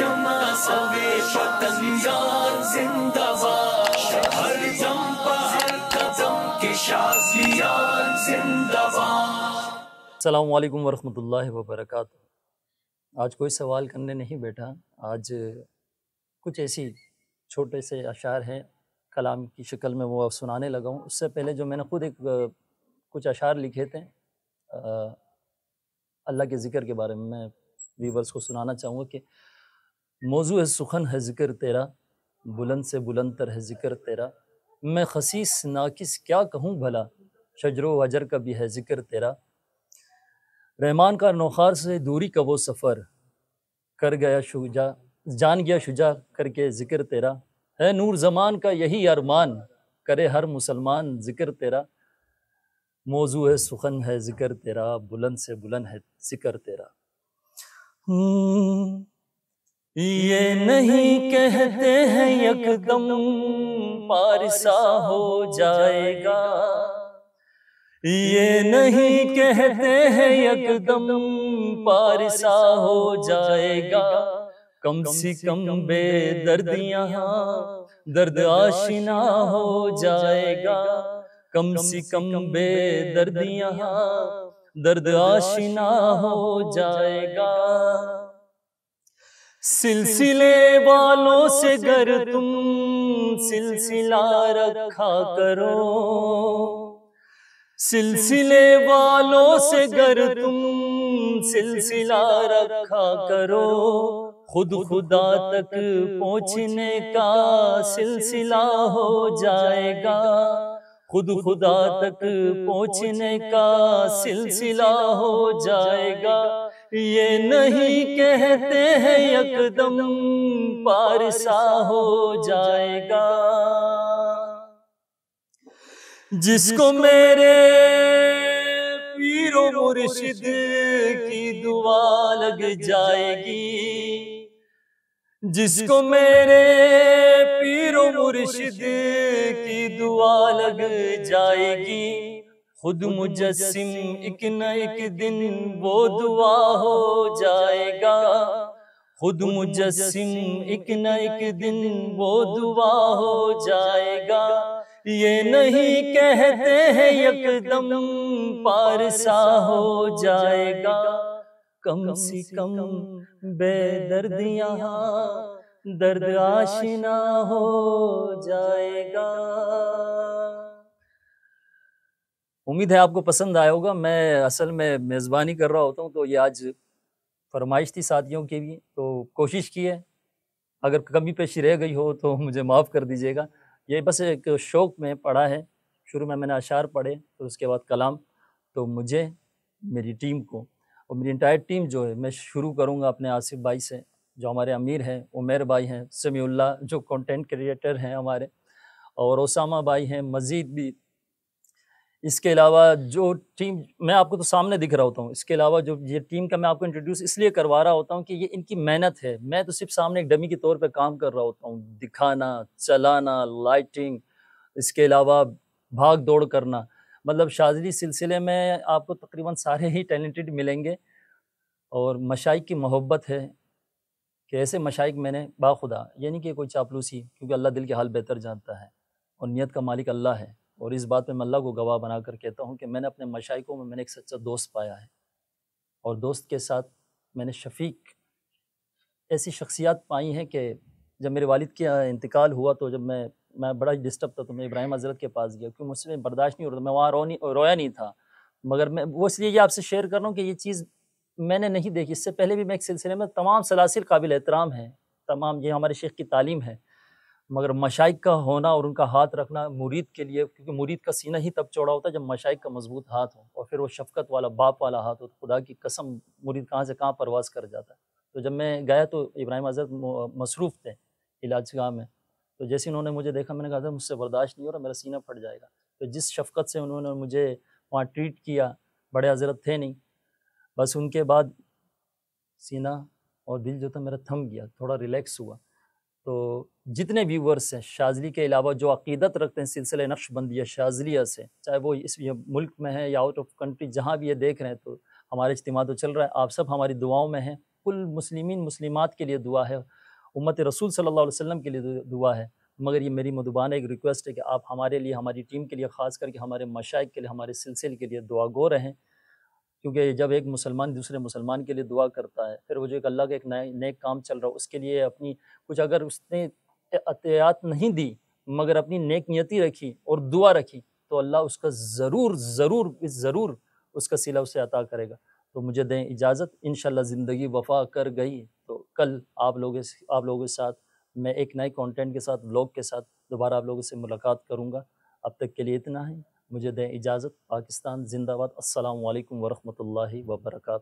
शमा सवे पतंजान आज कोई सवाल करने नहीं बैठा आज कुछ ऐसी छोटे से अशार हैं कलाम की शक्ल में वो सुनाने लगा हूँ उससे पहले जो मैंने खुद एक कुछ अशार लिखे थे अल्लाह के ज़िक्र के बारे में मैं वीवर्स को सुनाना चाहूँगा कि मौजू है सुखन है ज़िक्र तेरा बुलंद से बुलंद तर है ज़िक्र तेरा मैं खसीस नाकिस क्या कहूँ भला शजरो वजर का भी है ज़िक्र तेरा रहमान का नौखार से दूरी का वो सफ़र कर गया शुजा जान गया शुजा करके ज़िक्र तेरा है नूर जमान का यही अरमान करे हर मुसलमान ज़िक्र तेरा मौजू है सुखन है ज़िक्र तेरा बुलंद से बुलंद है ज़िक्र तेरा हम्म। ये नहीं कहते हैं यकदम पारसा हो जाएगा ये नहीं कहते हैं यकदम पारसा हो जाएगा कम से कम बेदर्दियाँ दर्द आशिना हो जाएगा कम से कम बेदर्दियाँ दर्द आशिना हो जाएगा सिलसिले वालों से गर तुम सिलसिला रखा करो सिलसिले वालों से गर तुम सिलसिला रखा करो खुद खुदा तक पहुँचने का सिलसिला हो जाएगा खुद खुदा तक पहुंचने का सिलसिला हो जाएगा ये नहीं कहते हैं यकदम पारसा हो जाएगा जिसको मेरे पीरो मुर्शिद की दुआ लग जाएगी जिसको मेरे पीरो मुर्शिद की दुआ लग जाएगी खुद मुजस्म एक न एक दिन वो दुआ हो जाएगा खुद मुजस्म एक न एक दिन वो दुआ हो जाएगा ये नहीं कहते हैं यकदम पारसा हो जाएगा कम से कम बेदर्द यहाँ दर्द आशिना हो जाएगा उम्मीद है आपको पसंद आया होगा मैं असल में मेज़बानी कर रहा होता हूँ तो ये आज फरमाइश थी साथियों की भी तो कोशिश की है अगर कमी पेशी रह गई हो तो मुझे माफ़ कर दीजिएगा ये बस एक शौक़ में पढ़ा है शुरू में मैंने अशार पढ़े फिर तो उसके बाद कलाम तो मुझे मेरी टीम को और मेरी इंटायर टीम जो है मैं शुरू करूँगा अपने आसिफ भाई से जो हमारे अमीर हैं उमेर भाई हैं समीउल्ला जो कंटेंट क्रिएटर हैं हमारे और ओसामा भाई हैं मज़ीद भी इसके अलावा जो टीम मैं आपको तो सामने दिख रहा होता हूँ इसके अलावा जो ये टीम का मैं आपको इंट्रोड्यूस इसलिए करवा रहा होता हूँ कि ये इनकी मेहनत है मैं तो सिर्फ सामने एक डमी के तौर पे काम कर रहा होता हूँ दिखाना चलाना लाइटिंग इसके अलावा भाग दौड़ करना मतलब शाजरी सिलसिले में आपको तकरीबन सारे ही टैलेंटेड मिलेंगे और मशाइ की मोहब्बत है कि ऐसे मशाइ मैंने बाखुदा यानी कि कोई चापलूसी क्योंकि अल्लाह दिल के हाल बेहतर जानता है और नीयत का मालिक अल्लाह है और इस बात पे मैं अल्लाह को गवाह बना कर कहता हूँ कि मैंने अपने मशाइकों में मैंने एक सच्चा दोस्त पाया है और दोस्त के साथ मैंने शफीक ऐसी शख्सियात पाई हैं कि जब मेरे वालिद के इंतकाल हुआ तो जब मैं मैं बड़ा डिस्टर्ब था तो मैं इब्राहिम हजरत के पास गया क्योंकि मुझसे बर्दाश्त नहीं हो रहा मैं वहाँ रो नहीं रोया नहीं था मगर मैं वो इसलिए ये आपसे शेयर कर रहा हूँ कि ये चीज़ मैंने नहीं देखी इससे पहले भी मैं एक सिलसिले में तमाम सलासिल काबिल एहतराम हैं तमाम ये हमारे शेख की तालीम है मगर मशाइ का होना और उनका हाथ रखना मुरीद के लिए क्योंकि मुरीद का सीना ही तब चौड़ा होता है जब मशाइ का मजबूत हाथ हो और फिर वो शफकत वाला बाप वाला हाथ हो तो खुदा की कसम मुरीद कहाँ से कहाँ परवाज कर जाता है तो जब मैं गया तो इब्राहिम हजरत मसरूफ़ थे इलाजगाह में तो जैसे उन्होंने मुझे देखा मैंने कहा था मुझसे बर्दाश्त नहीं हो रहा मेरा सीना फट जाएगा तो जिस शफकत से उन्होंने मुझे वहाँ ट्रीट किया बड़े हजरत थे नहीं बस उनके बाद सीना और दिल जो था मेरा थम गया थोड़ा रिलैक्स हुआ तो जितने व्यूवर्स हैं शाजली के अलावा जो अकीदत रखते हैं सिलसिले नक्शबंदिया शाजलिया से चाहे वो इस मुल्क में है या आउट ऑफ कंट्री जहाँ भी ये देख रहे हैं तो हमारे इज्तम तो चल रहा है आप सब हमारी दुआओं में हैं कुल मुस्लिम मुस्लिमात के लिए दुआ है उम्मत रसूल सल्ला वसम के लिए दुआ है मगर ये मेरी मधुबाना एक रिक्वेस्ट है कि आप हमारे लिए हमारी टीम के लिए ख़ास करके हमारे मशाइ के लिए हमारे सिलसिले के लिए दुआ गो रहें क्योंकि जब एक मुसलमान दूसरे मुसलमान के लिए दुआ करता है फिर वो जो एक अल्लाह का एक नए नए काम चल रहा है उसके लिए अपनी कुछ अगर उसने अतियात नहीं दी मगर अपनी नेक नियति रखी और दुआ रखी तो अल्लाह उसका ज़रूर ज़रूर ज़रूर उसका सिला उसे अता करेगा तो मुझे दें इजाज़त इन ज़िंदगी वफा कर गई तो कल आप लोगों आप लोगों के साथ मैं एक नए कॉन्टेंट के साथ ब्लॉग के साथ दोबारा आप लोगों से मुलाकात करूँगा अब तक के लिए इतना है मुझे दें इजाज़त पाकिस्तान जिंदाबाद अल्लाम वरहमल वर्का